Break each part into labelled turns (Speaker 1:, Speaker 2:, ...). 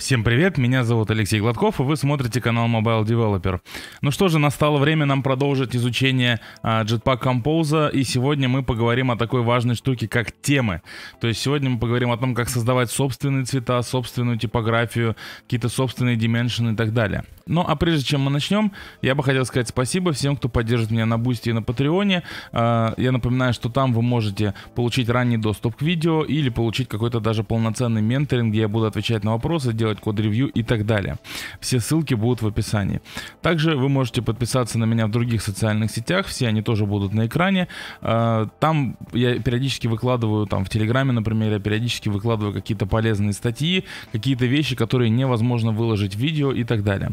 Speaker 1: Всем привет, меня зовут Алексей Гладков, и вы смотрите канал Mobile Developer. Ну что же, настало время нам продолжить изучение а, Jetpack Compose, и сегодня мы поговорим о такой важной штуке, как темы. То есть сегодня мы поговорим о том, как создавать собственные цвета, собственную типографию, какие-то собственные дименшины и так далее. Ну а прежде чем мы начнем, я бы хотел сказать спасибо всем, кто поддержит меня на Бусти и на Патреоне. А, я напоминаю, что там вы можете получить ранний доступ к видео или получить какой-то даже полноценный менторинг, где я буду отвечать на вопросы, делать делать код-ревью и так далее. Все ссылки будут в описании. Также вы можете подписаться на меня в других социальных сетях, все они тоже будут на экране. А, там я периодически выкладываю, там в Телеграме, например, я периодически выкладываю какие-то полезные статьи, какие-то вещи, которые невозможно выложить в видео и так далее.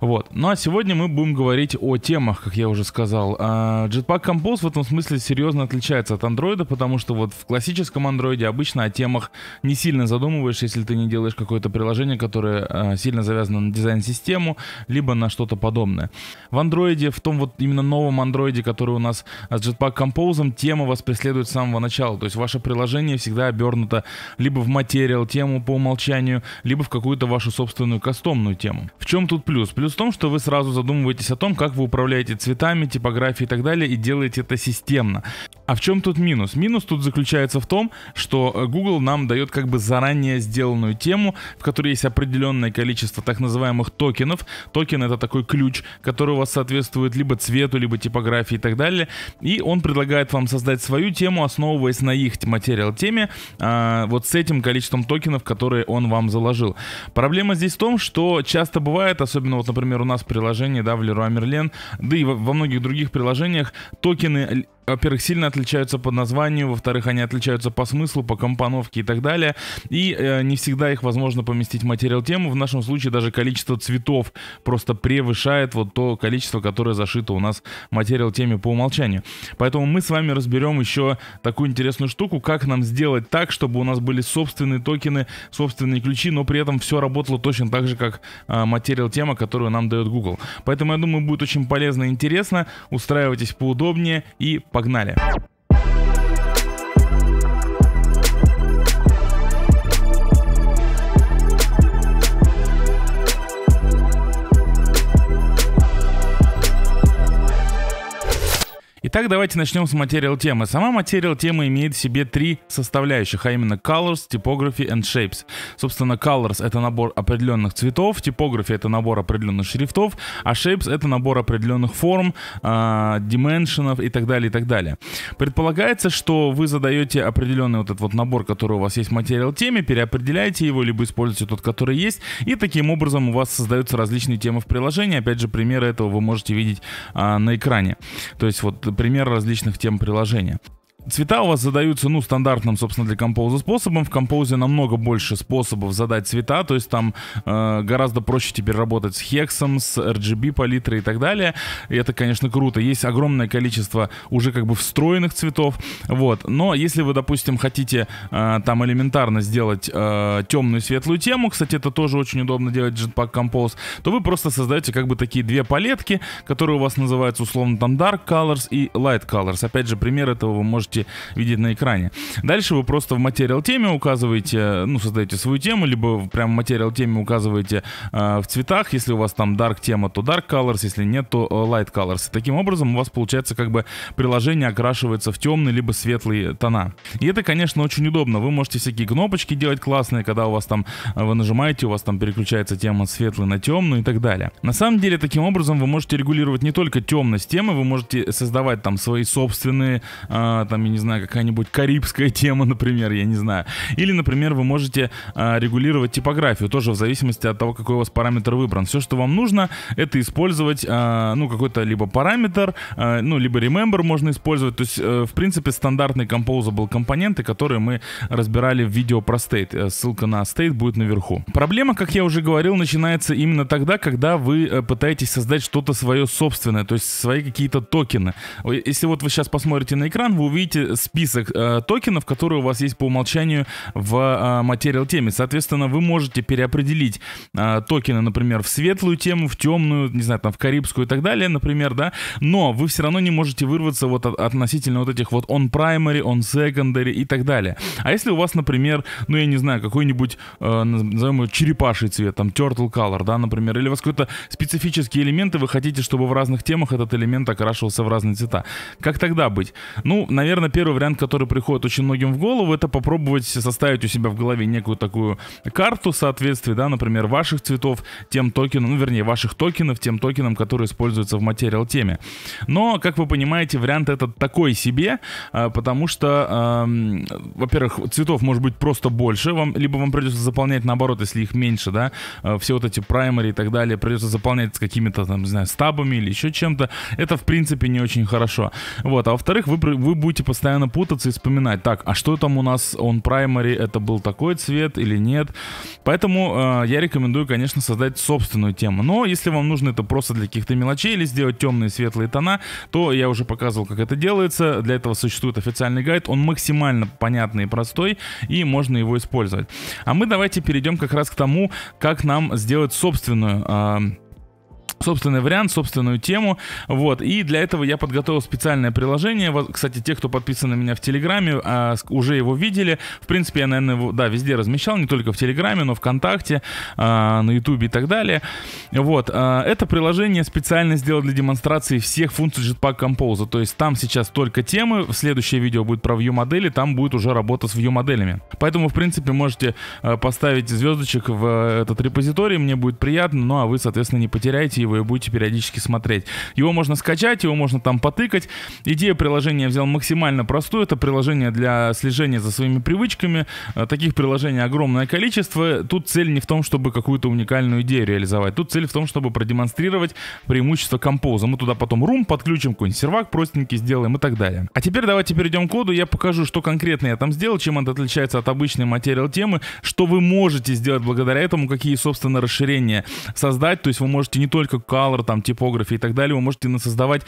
Speaker 1: Вот. Ну а сегодня мы будем говорить о темах, как я уже сказал. А, Jetpack Compose в этом смысле серьезно отличается от Android, потому что вот в классическом Android обычно о темах не сильно задумываешь, если ты не делаешь какое-то приложение, которое а, сильно завязано на дизайн-систему, либо на что-то подобное. В Android, в том вот именно новом Android, который у нас с Jetpack Compose, тема вас преследует с самого начала. То есть ваше приложение всегда обернуто либо в материал тему по умолчанию, либо в какую-то вашу собственную кастомную тему. В чем тут плюс? Плюс Плюс в том, что вы сразу задумываетесь о том, как вы управляете цветами, типографией и так далее, и делаете это системно. А в чем тут минус? Минус тут заключается в том, что э, Google нам дает как бы заранее сделанную тему, в которой есть определенное количество так называемых токенов. Токен это такой ключ, который у вас соответствует либо цвету, либо типографии и так далее. И он предлагает вам создать свою тему, основываясь на их материал теме, а, вот с этим количеством токенов, которые он вам заложил. Проблема здесь в том, что часто бывает, особенно вот, например, например, у нас в приложении, да, в Leroy Merlin, да и во многих других приложениях токены во-первых, сильно отличаются по названию, во-вторых, они отличаются по смыслу, по компоновке и так далее. И э, не всегда их возможно поместить в материал тему. В нашем случае даже количество цветов просто превышает вот то количество, которое зашито у нас в материал теме по умолчанию. Поэтому мы с вами разберем еще такую интересную штуку, как нам сделать так, чтобы у нас были собственные токены, собственные ключи, но при этом все работало точно так же, как э, материал тема, которую нам дает Google. Поэтому я думаю, будет очень полезно и интересно. Устраивайтесь поудобнее и по Погнали! Итак, давайте начнем с материал темы. Сама материал тема имеет в себе три составляющих, а именно Colors, Typography and Shapes. Собственно, Colors это набор определенных цветов, Typography это набор определенных шрифтов, а Shapes это набор определенных форм, э, и так далее, и так далее. Предполагается, что вы задаете определенный вот этот вот набор, который у вас есть в материал теме, переопределяете его, либо используете тот, который есть, и таким образом у вас создаются различные темы в приложении. Опять же, примеры этого вы можете видеть а, на экране. То есть вот Пример различных тем приложения. Цвета у вас задаются, ну, стандартным, собственно, для композа способом. В композе намного больше способов задать цвета, то есть там э, гораздо проще теперь работать с хексом, с RGB палитрой и так далее. И это, конечно, круто. Есть огромное количество уже как бы встроенных цветов, вот. Но если вы, допустим, хотите э, там элементарно сделать э, темную и светлую тему, кстати, это тоже очень удобно делать в Jetpack Compose, то вы просто создаете как бы такие две палетки, которые у вас называются условно там Dark Colors и Light Colors. Опять же, пример этого вы можете можете видеть на экране. Дальше вы просто в материал теме указываете, э, ну, создаете свою тему, либо прямо в материал теме указываете э, в цветах. Если у вас там dark тема, то dark colors, если нет, то э, light colors. И таким образом у вас получается как бы приложение окрашивается в темный либо светлые тона. И это, конечно, очень удобно. Вы можете всякие кнопочки делать классные, когда у вас там э, вы нажимаете, у вас там переключается тема светлый на темную и так далее. На самом деле, таким образом вы можете регулировать не только темность темы, вы можете создавать там свои собственные э, там там, я не знаю, какая-нибудь карибская тема, например, я не знаю. Или, например, вы можете э, регулировать типографию, тоже в зависимости от того, какой у вас параметр выбран. Все, что вам нужно, это использовать, э, ну, какой-то либо параметр, э, ну, либо remember можно использовать. То есть, э, в принципе, стандартные composable компоненты, которые мы разбирали в видео про state. Э, ссылка на state будет наверху. Проблема, как я уже говорил, начинается именно тогда, когда вы э, пытаетесь создать что-то свое собственное, то есть свои какие-то токены. Если вот вы сейчас посмотрите на экран, вы увидите, видите список э, токенов, которые у вас есть по умолчанию в э, Material теме. Соответственно, вы можете переопределить э, токены, например, в светлую тему, в темную, не знаю, там, в карибскую и так далее, например, да, но вы все равно не можете вырваться вот от, относительно вот этих вот on primary, on secondary и так далее. А если у вас, например, ну, я не знаю, какой-нибудь, э, назовем его черепаший цвет, там, turtle color, да, например, или у вас какой-то специфический элемент, и вы хотите, чтобы в разных темах этот элемент окрашивался в разные цвета. Как тогда быть? Ну, наверное, наверное, первый вариант, который приходит очень многим в голову, это попробовать составить у себя в голове некую такую карту соответствия, да, например, ваших цветов тем токенам, ну, вернее, ваших токенов тем токенам, которые используются в материал теме. Но, как вы понимаете, вариант этот такой себе, а, потому что, э, во-первых, цветов может быть просто больше, вам, либо вам придется заполнять наоборот, если их меньше, да, а, все вот эти праймари и так далее, придется заполнять с какими-то, там, не знаю, стабами или еще чем-то. Это, в принципе, не очень хорошо. Вот, а во-вторых, вы, вы будете будете постоянно путаться и вспоминать, так, а что там у нас он primary, это был такой цвет или нет. Поэтому э, я рекомендую, конечно, создать собственную тему. Но если вам нужно это просто для каких-то мелочей или сделать темные светлые тона, то я уже показывал, как это делается. Для этого существует официальный гайд, он максимально понятный и простой, и можно его использовать. А мы давайте перейдем как раз к тому, как нам сделать собственную э, собственный вариант, собственную тему. Вот. И для этого я подготовил специальное приложение. Кстати, те, кто подписан на меня в Телеграме, а, уже его видели. В принципе, я, наверное, его, да, везде размещал, не только в Телеграме, но ВКонтакте, а, на Ютубе и так далее. Вот. А, это приложение специально сделано для демонстрации всех функций Jetpack Compose. То есть там сейчас только темы, следующее видео будет про view-модели, там будет уже работа с view-моделями. Поэтому, в принципе, можете поставить звездочек в э, этот репозиторий, мне будет приятно, ну а вы, соответственно, не потеряете его вы будете периодически смотреть. Его можно скачать, его можно там потыкать. идея приложения я взял максимально простую. Это приложение для слежения за своими привычками. Э, таких приложений огромное количество. Тут цель не в том, чтобы какую-то уникальную идею реализовать. Тут цель в том, чтобы продемонстрировать преимущество композа. Мы туда потом рум подключим, какой-нибудь сервак простенький сделаем и так далее. А теперь давайте перейдем к коду. Я покажу, что конкретно я там сделал, чем он отличается от обычной материал темы, что вы можете сделать благодаря этому, какие, собственно, расширения создать. То есть вы можете не только графику, color, там, типографии и так далее, вы можете создавать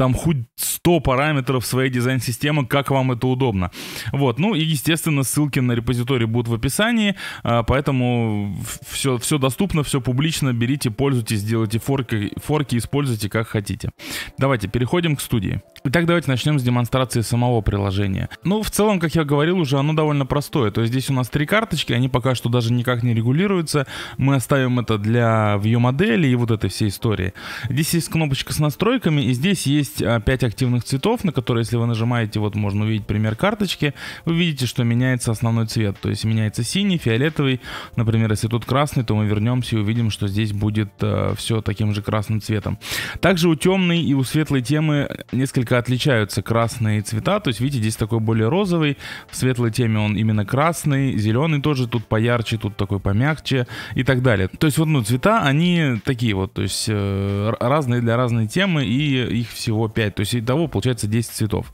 Speaker 1: там хоть 100 параметров своей дизайн-системы, как вам это удобно. Вот, ну и, естественно, ссылки на репозиторий будут в описании, а, поэтому все, все доступно, все публично, берите, пользуйтесь, делайте форки, форки, используйте как хотите. Давайте переходим к студии. Итак, давайте начнем с демонстрации самого приложения. Ну, в целом, как я говорил уже, оно довольно простое. То есть здесь у нас три карточки, они пока что даже никак не регулируются. Мы оставим это для view модели и вот этой всей истории. Здесь есть кнопочка с настройками, и здесь есть есть 5 а, активных цветов, на которые, если вы нажимаете, вот можно увидеть пример карточки, вы видите, что меняется основной цвет. То есть меняется синий, фиолетовый. Например, если тут красный, то мы вернемся и увидим, что здесь будет э, все таким же красным цветом. Также у темной и у светлой темы несколько отличаются красные цвета. То есть, видите, здесь такой более розовый. В светлой теме он именно красный, зеленый тоже тут поярче, тут такой помягче и так далее. То есть, вот, ну, цвета, они такие вот, то есть, э, разные для разной темы и их всего всего 5. То есть того получается 10 цветов.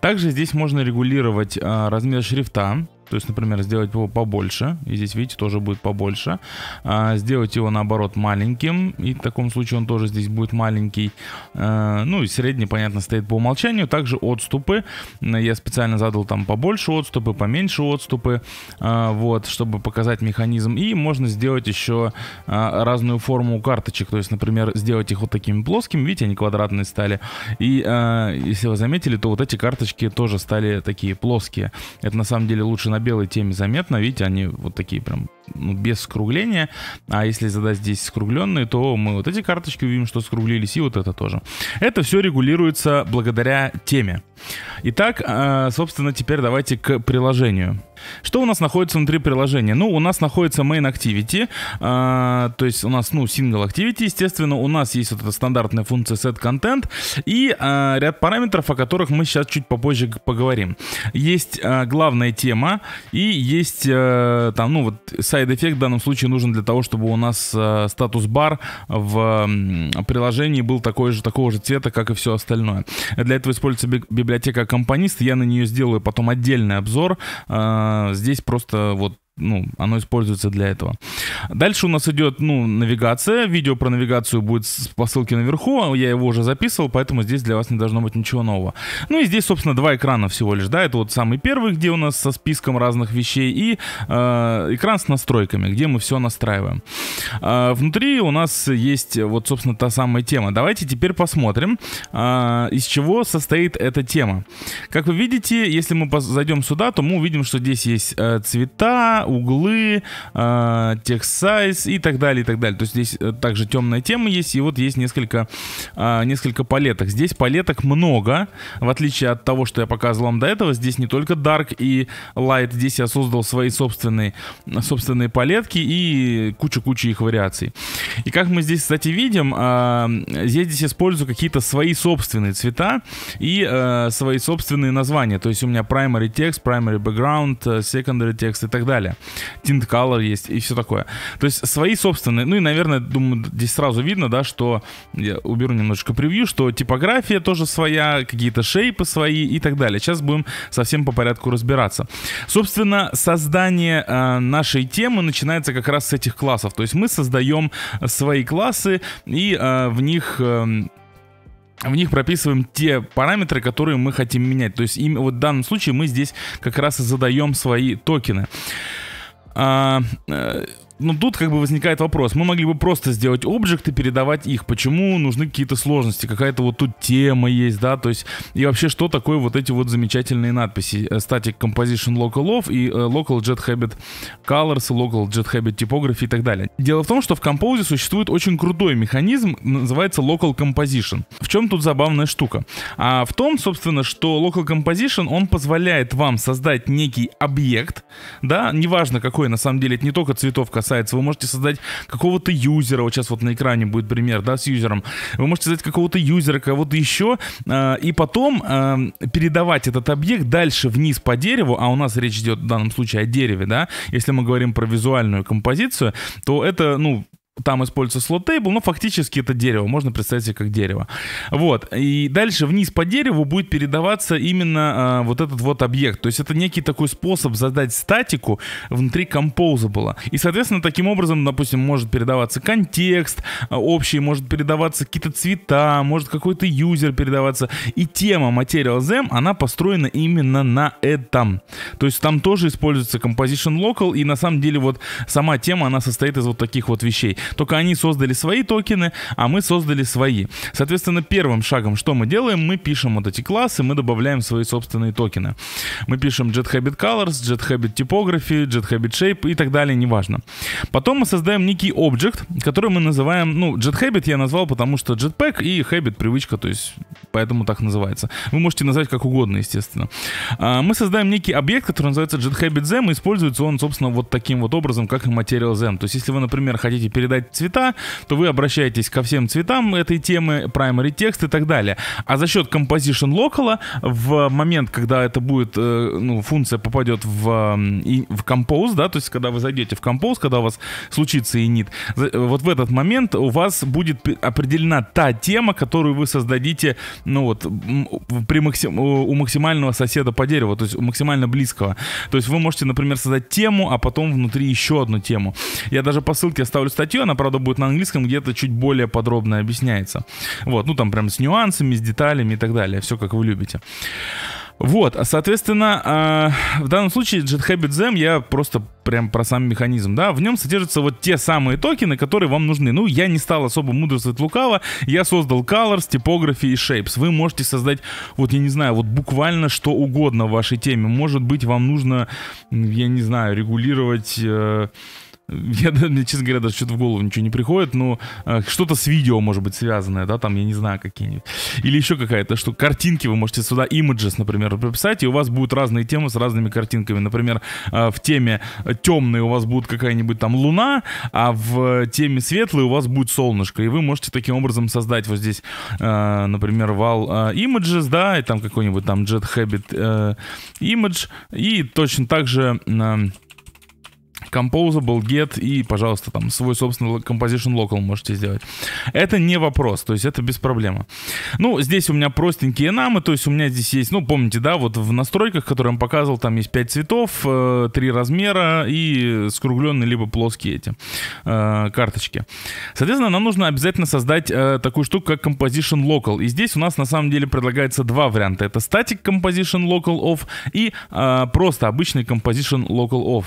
Speaker 1: Также здесь можно регулировать а, размер шрифта. То есть, например, сделать его побольше. И здесь, видите, тоже будет побольше. А, сделать его, наоборот, маленьким. И в таком случае он тоже здесь будет маленький. А, ну и средний, понятно, стоит по умолчанию. Также отступы. Я специально задал там побольше отступы, поменьше отступы. А, вот, чтобы показать механизм. И можно сделать еще а, разную форму карточек. То есть, например, сделать их вот такими плоскими. Видите, они квадратные стали. И а, если вы заметили, то вот эти карточки тоже стали такие плоские. Это на самом деле лучше, наверное, на белой теме заметно, видите, они вот такие прям ну, без скругления, а если задать здесь скругленные, то мы вот эти карточки увидим, что скруглились, и вот это тоже. Это все регулируется благодаря теме. Итак, э, собственно, теперь давайте к приложению. Что у нас находится внутри приложения? Ну, у нас находится main activity, э, то есть у нас, ну, single activity, естественно, у нас есть вот эта стандартная функция set content и э, ряд параметров, о которых мы сейчас чуть попозже поговорим. Есть э, главная тема и есть э, там, ну, вот side effect в данном случае нужен для того, чтобы у нас э, статус-бар в э, приложении был такой же, такого же цвета, как и все остальное. Для этого используется библиотека компонист. я на нее сделаю потом отдельный обзор, э, а, здесь просто вот ну, оно используется для этого. Дальше у нас идет, ну, навигация. Видео про навигацию будет по ссылке наверху. Я его уже записывал, поэтому здесь для вас не должно быть ничего нового. Ну и здесь, собственно, два экрана всего лишь, да. Это вот самый первый, где у нас со списком разных вещей, и э, экран с настройками, где мы все настраиваем. Э, внутри у нас есть вот, собственно, та самая тема. Давайте теперь посмотрим, э, из чего состоит эта тема. Как вы видите, если мы зайдем сюда, то мы увидим, что здесь есть э, цвета, углы, а, текст-сайз и так далее, и так далее. То есть здесь э, также темная тема есть, и вот есть несколько, а, несколько палеток. Здесь палеток много, в отличие от того, что я показывал вам до этого. Здесь не только Dark и Light, здесь я создал свои собственные, собственные палетки и кучу-кучу их вариаций. И как мы здесь, кстати, видим, а, здесь здесь использую какие-то свои собственные цвета и э, свои собственные названия. То есть у меня primary text, primary background, э, secondary text и так далее. Tint Color есть и все такое. То есть свои собственные, ну и, наверное, думаю, здесь сразу видно, да, что, я уберу немножечко превью, что типография тоже своя, какие-то шейпы свои и так далее. Сейчас будем совсем по порядку разбираться. Собственно, создание э, нашей темы начинается как раз с этих классов. То есть мы создаем свои классы и э, в них... Э, в них прописываем те параметры, которые мы хотим менять. То есть им, вот в данном случае мы здесь как раз и задаем свои токены. uh, uh Но ну, тут как бы возникает вопрос. Мы могли бы просто сделать объекты, передавать их. Почему нужны какие-то сложности? Какая-то вот тут тема есть, да? То есть и вообще что такое вот эти вот замечательные надписи? Э, Static Composition Local Off и э, Local Jet Habit Colors, Local Jet Habit Typography и так далее. Дело в том, что в Compose существует очень крутой механизм, называется Local Composition. В чем тут забавная штука? А в том, собственно, что Local Composition, он позволяет вам создать некий объект, да, неважно какой, на самом деле, это не только цветовка, а касается. Вы можете создать какого-то юзера, вот сейчас вот на экране будет пример, да, с юзером. Вы можете создать какого-то юзера, кого-то еще, э, и потом э, передавать этот объект дальше вниз по дереву, а у нас речь идет в данном случае о дереве, да, если мы говорим про визуальную композицию, то это, ну, там используется слот-тейбл, но ну, фактически это дерево, можно представить себе как дерево. Вот, и дальше вниз по дереву будет передаваться именно а, вот этот вот объект, то есть это некий такой способ задать статику внутри композабла. И, соответственно, таким образом, допустим, может передаваться контекст а, общий, может передаваться какие-то цвета, может какой-то юзер передаваться. И тема Material Them, она построена именно на этом. То есть там тоже используется Composition Local, и на самом деле вот сама тема, она состоит из вот таких вот вещей. Только они создали свои токены, а мы создали свои. Соответственно, первым шагом, что мы делаем, мы пишем вот эти классы, мы добавляем свои собственные токены. Мы пишем JetHabit Colors, JetHabit Typography, JetHabit Shape и так далее, неважно. Потом мы создаем некий объект, который мы называем, ну, JetHabit я назвал, потому что Jetpack и Habit привычка, то есть поэтому так называется. Вы можете назвать как угодно, естественно. А, мы создаем некий объект, который называется JetHabit Zem, и используется он, собственно, вот таким вот образом, как и Material Zem. То есть, если вы, например, хотите передать выбирать цвета, то вы обращаетесь ко всем цветам этой темы, primary текст и так далее. А за счет composition local в момент, когда это будет, э, ну, функция попадет в, в compose, да, то есть когда вы зайдете в compose, когда у вас случится init, э, вот в этот момент у вас будет определена та тема, которую вы создадите, ну вот, при максим, у максимального соседа по дереву, то есть у максимально близкого. То есть вы можете, например, создать тему, а потом внутри еще одну тему. Я даже по ссылке оставлю статью, статью, она, правда, будет на английском, где-то чуть более подробно объясняется. Вот, ну там прям с нюансами, с деталями и так далее, все как вы любите. Вот, а, соответственно, э, в данном случае JetHabit Zem я просто прям про сам механизм, да, в нем содержатся вот те самые токены, которые вам нужны. Ну, я не стал особо мудрствовать лукаво, я создал Colors, Typography и Shapes. Вы можете создать, вот я не знаю, вот буквально что угодно в вашей теме. Может быть, вам нужно, я не знаю, регулировать... Э, Я, мне, честно говоря, даже что-то в голову ничего не приходит, но э, что-то с видео, может быть, связанное, да, там, я не знаю, какие-нибудь. Или еще какая-то что Картинки вы можете сюда, images, например, прописать, и у вас будут разные темы с разными картинками. Например, э, в теме э, темной у вас будет какая-нибудь там луна, а в теме светлой у вас будет солнышко. И вы можете таким образом создать вот здесь, э, например, вал э, images, да, и там какой-нибудь там jet habit э, image, и точно так же... Э, Composable, Get и, пожалуйста, там свой собственный Composition Local можете сделать. Это не вопрос, то есть это без проблемы. Ну, здесь у меня простенькие намы, то есть у меня здесь есть, ну, помните, да, вот в настройках, которые я вам показывал, там есть 5 цветов, 3 э, размера и скругленные либо плоские эти э, карточки. Соответственно, нам нужно обязательно создать э, такую штуку, как Composition Local. И здесь у нас на самом деле предлагается два варианта. Это Static Composition Local Off и просто обычный Composition Local Off.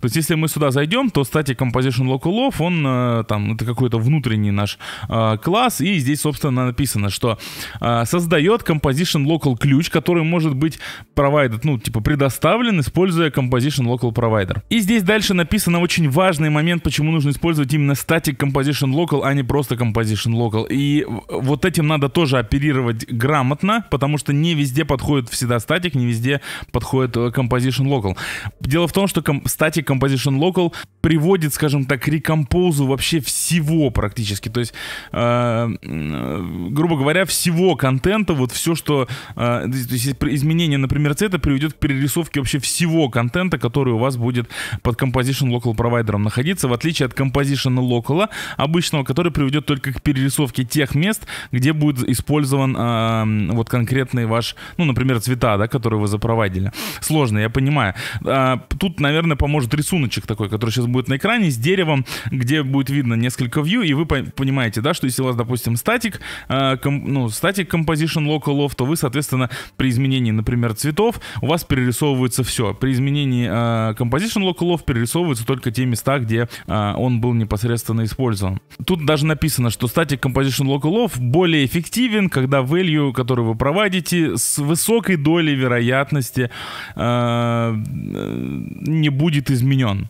Speaker 1: То есть если мы мы сюда зайдем, то static composition local of, он э, там, это какой-то внутренний наш э, класс, и здесь, собственно, написано, что э, создает composition local ключ, который может быть провайдер ну, типа предоставлен, используя composition local provider. И здесь дальше написано очень важный момент, почему нужно использовать именно static composition local, а не просто composition local. И вот этим надо тоже оперировать грамотно, потому что не везде подходит всегда static, не везде подходит composition local. Дело в том, что static composition Motion Local приводит, скажем так, рекомпозу вообще всего практически. То есть, э, грубо говоря, всего контента, вот все, что... Э, то есть изменение, например, цвета приведет к перерисовке вообще всего контента, который у вас будет под Composition Local провайдером находиться, в отличие от Composition Local обычного, который приведет только к перерисовке тех мест, где будет использован э, вот конкретный ваш, ну, например, цвета, да, которые вы запровадили. Сложно, я понимаю. Э, тут, наверное, поможет рисуночек кусочек такой, который сейчас будет на экране, с деревом, где будет видно несколько view, и вы понимаете, да, что если у вас, допустим, статик, э, ком, ну, статик composition local off, то вы, соответственно, при изменении, например, цветов, у вас перерисовывается все. При изменении э, composition local off перерисовываются только те места, где э, он был непосредственно использован. Тут даже написано, что статик composition local off более эффективен, когда value, который вы проводите, с высокой долей вероятности э, э не будет изменен.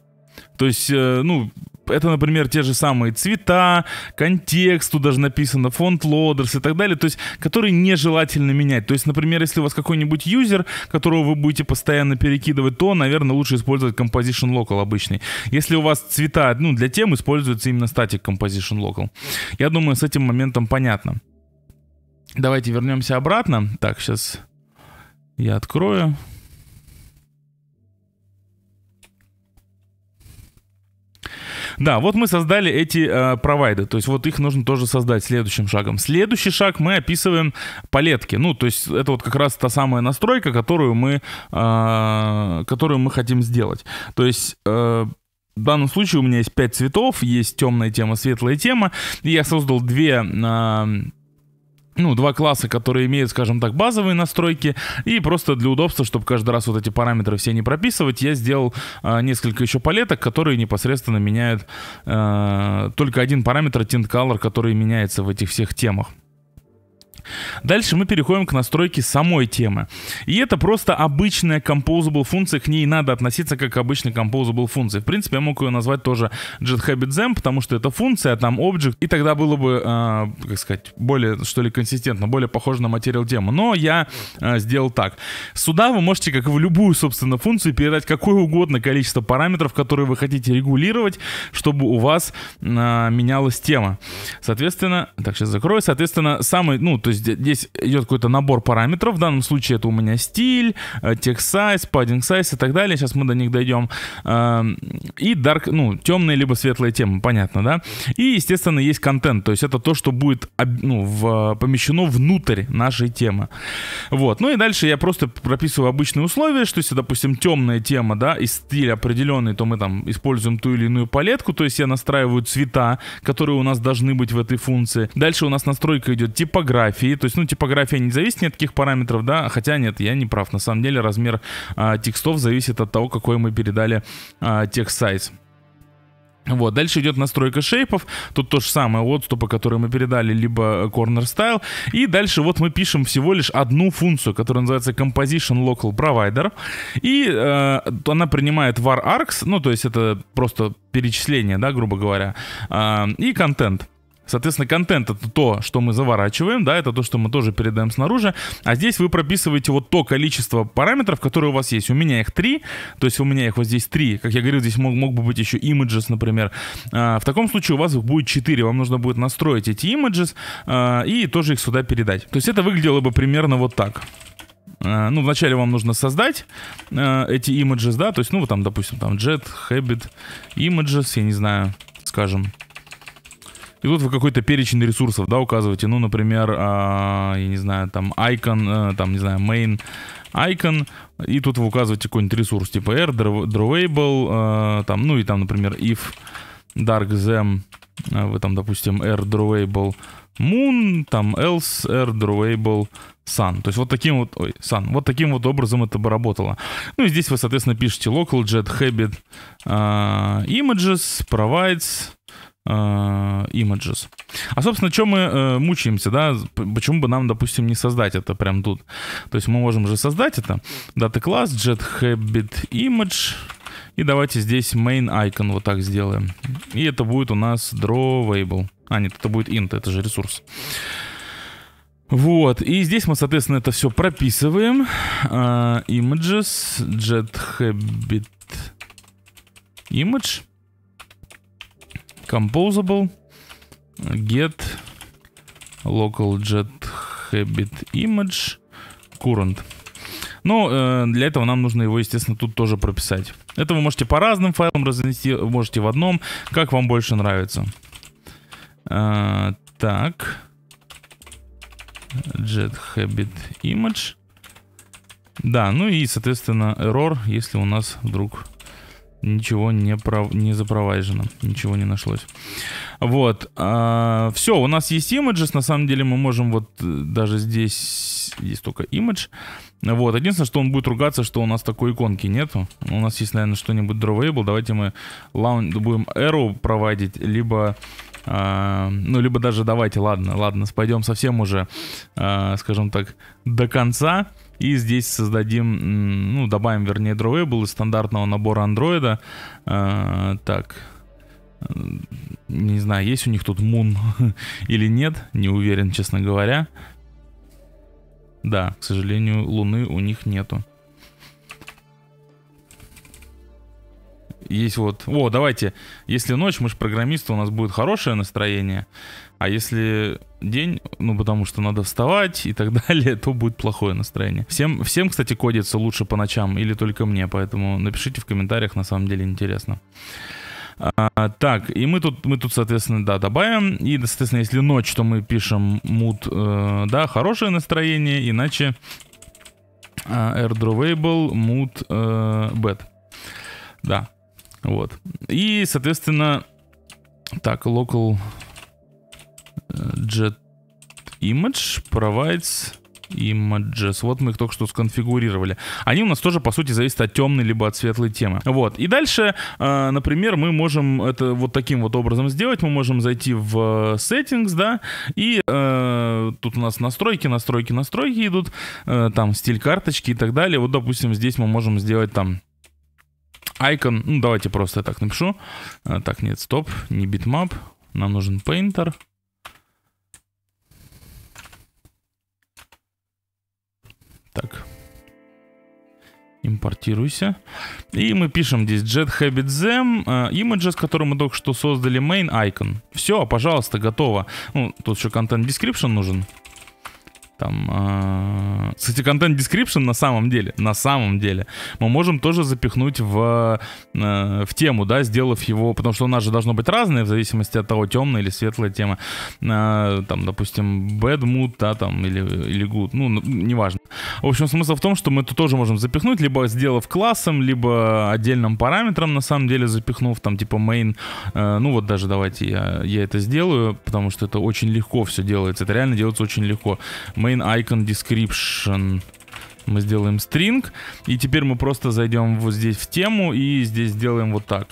Speaker 1: То есть, э, ну, это, например, те же самые цвета, контекст, тут даже написано, фонд лодерс и так далее, то есть, которые нежелательно менять. То есть, например, если у вас какой-нибудь юзер, которого вы будете постоянно перекидывать, то, наверное, лучше использовать Composition Local обычный. Если у вас цвета, ну, для тем используется именно статик Composition Local. Я думаю, с этим моментом понятно. Давайте вернемся обратно. Так, сейчас я открою. Да, вот мы создали эти э, провайды, то есть вот их нужно тоже создать следующим шагом. Следующий шаг мы описываем палетки, ну, то есть это вот как раз та самая настройка, которую мы, э, которую мы хотим сделать. То есть... Э, в данном случае у меня есть 5 цветов, есть темная тема, светлая тема. И я создал две э, ну, два класса, которые имеют, скажем так, базовые настройки, и просто для удобства, чтобы каждый раз вот эти параметры все не прописывать, я сделал э, несколько еще палеток, которые непосредственно меняют э, только один параметр tint color, который меняется в этих всех темах. Дальше мы переходим к настройке самой темы. И это просто обычная composable функция, к ней надо относиться как к обычной composable функции. В принципе, я мог ее назвать тоже JetHabitZen, потому что это функция, а там object, и тогда было бы, э, как сказать, более, что ли, консистентно, более похоже на материал тему. Но я э, сделал так. Сюда вы можете, как и в любую, собственно, функцию, передать какое угодно количество параметров, которые вы хотите регулировать, чтобы у вас э, менялась тема. Соответственно, так, сейчас закрою. Соответственно, самый, ну, то есть здесь идет какой-то набор параметров. В данном случае это у меня стиль, э, текст size, padding size и так далее. Сейчас мы до них дойдем. Эм, и dark, ну, темные либо светлые темы, понятно, да? И, естественно, есть контент, то есть это то, что будет ну, в, помещено внутрь нашей темы. Вот. Ну и дальше я просто прописываю обычные условия, что если, допустим, темная тема, да, и стиль определенный, то мы там используем ту или иную палетку, то есть я настраиваю цвета, которые у нас должны быть в этой функции. Дальше у нас настройка идет типографии, то есть, ну, типография не зависит ни от каких параметров, да, хотя нет, я не прав, на самом деле размер а, текстов зависит от того, какой мы передали а, текст-сайз. Вот, дальше идет настройка шейпов, тут то же самое, отступы, которые мы передали, либо corner style, и дальше вот мы пишем всего лишь одну функцию, которая называется composition local provider, и э, она принимает var args, ну, то есть это просто перечисление, да, грубо говоря, э, и контент. Соответственно, контент это то, что мы заворачиваем, да, это то, что мы тоже передаем снаружи. А здесь вы прописываете вот то количество параметров, которые у вас есть. У меня их три, то есть у меня их вот здесь три. Как я говорил, здесь мог, мог бы быть еще images, например. А, в таком случае у вас их будет четыре. Вам нужно будет настроить эти images а, и тоже их сюда передать. То есть это выглядело бы примерно вот так а, ну, вначале вам нужно создать э, эти images, да, то есть, ну, вот там, допустим, там jet, habit, images, я не знаю, скажем, и тут вы какой-то перечень ресурсов, да, указываете. Ну, например, а, я не знаю, там, icon, а, там, не знаю, main icon, и тут вы указываете какой-нибудь ресурс, типа R, drawable, а, там, ну, и там, например, if dark darkzem, э, вы там, допустим, R drawable moon, там, else R drawable Sun. То есть вот таким вот, ой, Sun, вот таким вот образом это бы работало. Ну и здесь вы, соответственно, пишете local jet habit uh, images provides Э, images. А, собственно, чем мы э, мучаемся, да? Почему бы нам, допустим, не создать это прям тут? То есть мы можем же создать это. Data class, jet habit image. И давайте здесь main icon вот так сделаем. И это будет у нас drawable. А, нет, это будет int, это же ресурс. Вот, и здесь мы, соответственно, это все прописываем. Uh, images, jet habit image composable get local jet habit image current. Ну, э, для этого нам нужно его, естественно, тут тоже прописать. Это вы можете по разным файлам разнести, можете в одном, как вам больше нравится. Э, так. Jet Habit Image. Да, ну и, соответственно, error, если у нас вдруг ничего не, пров... не запровайжено, ничего не нашлось. Вот, а, все, у нас есть имиджес, на самом деле мы можем вот э, даже здесь, есть только имидж, вот, единственное, что он будет ругаться, что у нас такой иконки нету, у нас есть, наверное, что-нибудь drawable, давайте мы launch, будем эру проводить, либо а, ну, либо даже давайте, ладно, ладно, пойдем совсем уже, а, скажем так, до конца, и здесь создадим, ну, добавим, вернее, drawable из стандартного набора Android. Э, так, не знаю, есть у них тут Moon или нет, не уверен, честно говоря. Да, к сожалению, Луны у них нету. Есть вот... О, давайте, если ночь, мы же программисты, у нас будет хорошее настроение. А если день, ну потому что надо вставать и так далее, то будет плохое настроение. Всем, всем, кстати, кодится лучше по ночам или только мне, поэтому напишите в комментариях, на самом деле интересно. А, так, и мы тут, мы тут, соответственно, да, добавим. И, соответственно, если ночь, то мы пишем мут, э, да, хорошее настроение, иначе э, а, airdrawable mood э, bad. Да, вот. И, соответственно, так, local Jet Image provides images. Вот мы их только что сконфигурировали. Они у нас тоже, по сути, зависят от темной либо от светлой темы. Вот. И дальше, э, например, мы можем это вот таким вот образом сделать. Мы можем зайти в э, settings, да, и э, тут у нас настройки, настройки, настройки идут, э, там стиль карточки и так далее. Вот, допустим, здесь мы можем сделать там Icon, ну давайте просто я так напишу. Э, так, нет, стоп, не bitmap. нам нужен Painter. Так. Импортируйся. И мы пишем здесь jet habit Zem э, с который мы только что создали, main icon. Все, пожалуйста, готово. Ну, тут еще content description нужен. Там, э... Кстати, контент description на самом деле, на самом деле, мы можем тоже запихнуть в, э, в тему, да, сделав его, потому что у нас же должно быть разное, в зависимости от того, темная или светлая тема. А, там, допустим, bad mood, да, там, или, или good, ну, неважно. В общем, смысл в том, что мы это тоже можем запихнуть, либо сделав классом, либо отдельным параметром, на самом деле, запихнув, там, типа, main, э, ну, вот даже давайте я, я это сделаю, потому что это очень легко все делается, это реально делается очень легко. Main main icon description мы сделаем string. И теперь мы просто зайдем вот здесь в тему и здесь сделаем вот так.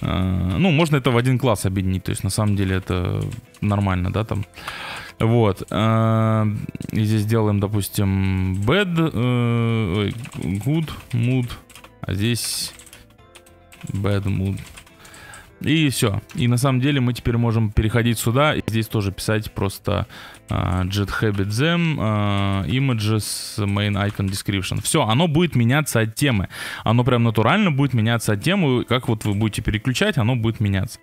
Speaker 1: Э, ну, можно это в один класс объединить, то есть на самом деле это нормально, да, там. Вот. Э, и здесь делаем, допустим, bad, э, good mood, а здесь bad mood. И все. И на самом деле мы теперь можем переходить сюда и здесь тоже писать просто uh, а, jet habit them, uh, а, images, main icon description. Все, оно будет меняться от темы. Оно прям натурально будет меняться от темы. Как вот вы будете переключать, оно будет меняться.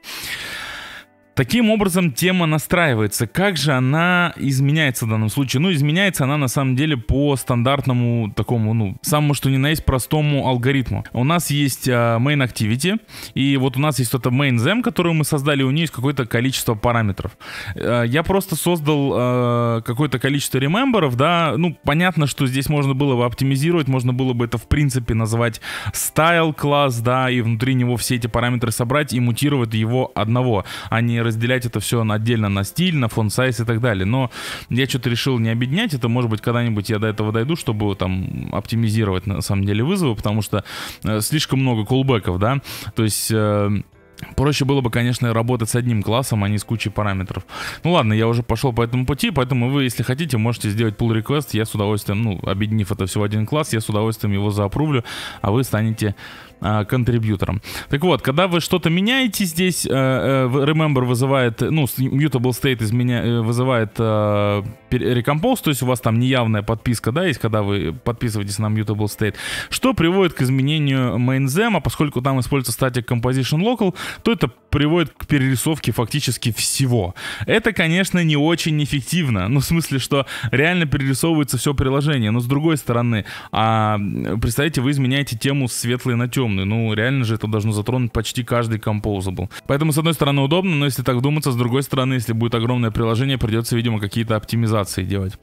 Speaker 1: Таким образом, тема настраивается. Как же она изменяется в данном случае? Ну, изменяется она на самом деле по стандартному такому, ну, самому что ни на есть простому алгоритму. У нас есть э, main activity, и вот у нас есть это main them, которую мы создали, у нее есть какое-то количество параметров. А, я просто создал а, какое-то количество ремемберов, да, ну, понятно, что здесь можно было бы оптимизировать, можно было бы это, в принципе, назвать style класс, да, и внутри него все эти параметры собрать и мутировать его одного, а не разделять это все отдельно на стиль, на фон сайз и так далее. Но я что-то решил не объединять это. Может быть, когда-нибудь я до этого дойду, чтобы там оптимизировать на самом деле вызовы, потому что э, слишком много колбеков, да. То есть... Э, Проще было бы, конечно, работать с одним классом, а не с кучей параметров. Ну ладно, я уже пошел по этому пути, поэтому вы, если хотите, можете сделать pull request. Я с удовольствием, ну, объединив это все в один класс, я с удовольствием его заапрувлю, а вы станете а, контрибьютором. Так вот, когда вы что-то меняете здесь, э, э, Remember вызывает, ну, Mutable State изменя... Э, вызывает Recompose, то есть у вас там неявная подписка, да, есть, когда вы подписываетесь на Mutable State, что приводит к изменению MainZem, а поскольку там используется Static Composition Local, то это приводит к перерисовке фактически всего. Это, конечно, не очень эффективно, ну, в смысле, что реально перерисовывается все приложение, но с другой стороны, а, представьте, вы изменяете тему светлой на темную, объемный. Ну, реально же это должно затронуть почти каждый композабл. Поэтому, с одной стороны, удобно, но если так думаться, с другой стороны, если будет огромное приложение, придется, видимо, какие-то оптимизации делать.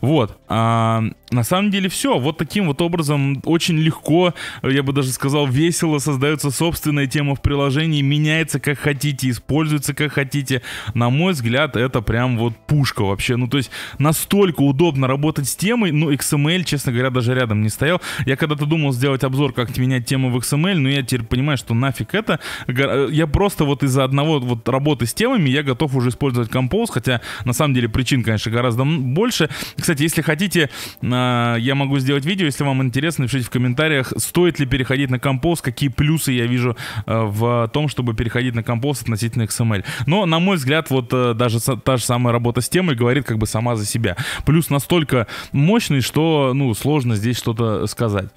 Speaker 1: Вот. А, на самом деле все. Вот таким вот образом очень легко, я бы даже сказал, весело создается собственная тема в приложении, меняется как хотите, используется как хотите. На мой взгляд, это прям вот пушка вообще. Ну, то есть настолько удобно работать с темой, ну, XML, честно говоря, даже рядом не стоял. Я когда-то думал сделать обзор, как менять тему в XML, но я теперь понимаю, что нафиг это. Э, я просто вот из-за одного вот работы с темами я готов уже использовать Compose, хотя на самом деле причин, конечно, гораздо больше. Кстати, если хотите, а, я могу сделать видео, если вам интересно, напишите в комментариях, стоит ли переходить на Compose, какие плюсы я вижу э, в том, чтобы переходить на Compose относительно XML. Но, на мой взгляд, вот э, даже та же самая работа с темой говорит как бы сама за себя. Плюс настолько мощный, что, ну, сложно здесь что-то сказать.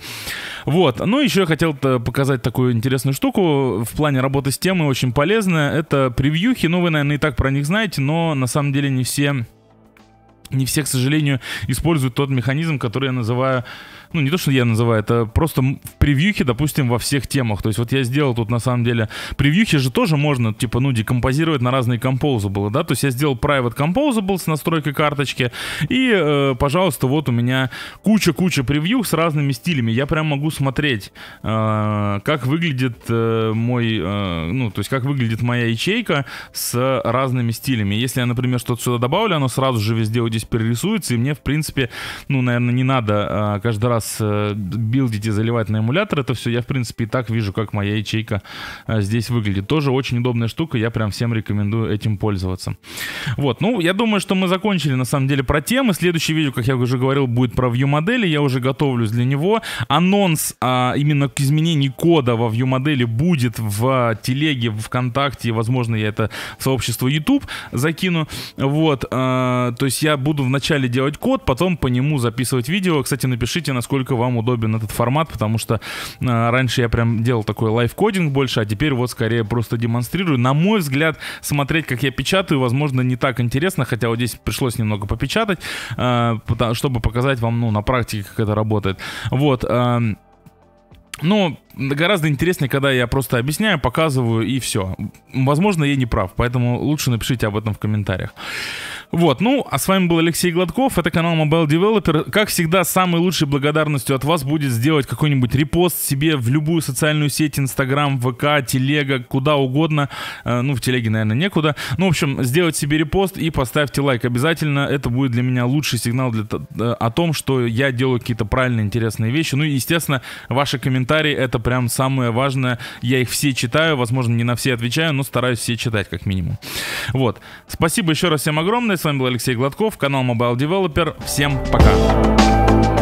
Speaker 1: Вот. Ну, еще я хотел показать такую интересную штуку в плане работы с темой, очень полезная. Это превьюхи, ну вы, наверное, и так про них знаете, но на самом деле не все не все, к сожалению, используют тот механизм, который я называю ну не то, что я называю, это просто в превьюхе, допустим, во всех темах. То есть вот я сделал тут на самом деле, превьюхи же тоже можно, типа, ну, декомпозировать на разные композаблы, да, то есть я сделал private composable с настройкой карточки, и, э, пожалуйста, вот у меня куча-куча превью с разными стилями, я прям могу смотреть, э, как выглядит э, мой, э, ну, то есть как выглядит моя ячейка с разными стилями. Если я, например, что-то сюда добавлю, оно сразу же везде вот здесь перерисуется, и мне, в принципе, ну, наверное, не надо э, каждый раз раз э, билдить и заливать на эмулятор это все, я, в принципе, и так вижу, как моя ячейка э, здесь выглядит. Тоже очень удобная штука, я прям всем рекомендую этим пользоваться. Вот, ну, я думаю, что мы закончили, на самом деле, про темы. Следующее видео, как я уже говорил, будет про view-модели, я уже готовлюсь для него. Анонс а, именно к изменению кода во view-модели будет в телеге, ВКонтакте, возможно, я это в сообщество YouTube закину. Вот, а, то есть я буду вначале делать код, потом по нему записывать видео. Кстати, напишите, насколько насколько вам удобен этот формат, потому что а, раньше я прям делал такой лайфкодинг больше, а теперь вот скорее просто демонстрирую. На мой взгляд, смотреть, как я печатаю, возможно, не так интересно, хотя вот здесь пришлось немного попечатать, а, чтобы показать вам, ну, на практике, как это работает. Вот. А, э, но ну, гораздо интереснее, когда я просто объясняю, показываю и все. Возможно, я не прав, поэтому лучше напишите об этом в комментариях. Вот, ну, а с вами был Алексей Гладков, это канал Mobile Developer. Как всегда, самой лучшей благодарностью от вас будет сделать какой-нибудь репост себе в любую социальную сеть, Инстаграм, ВК, Телега, куда угодно. Э, ну, в Телеге, наверное, некуда. Ну, в общем, сделать себе репост и поставьте лайк. Обязательно это будет для меня лучший сигнал для, э, о том, что я делаю какие-то правильные, интересные вещи. Ну и, естественно, ваши комментарии — это прям самое важное. Я их все читаю, возможно, не на все отвечаю, но стараюсь все читать, как минимум. Вот. Спасибо еще раз всем огромное. С вами был Алексей Гладков, канал Mobile Developer. Всем пока!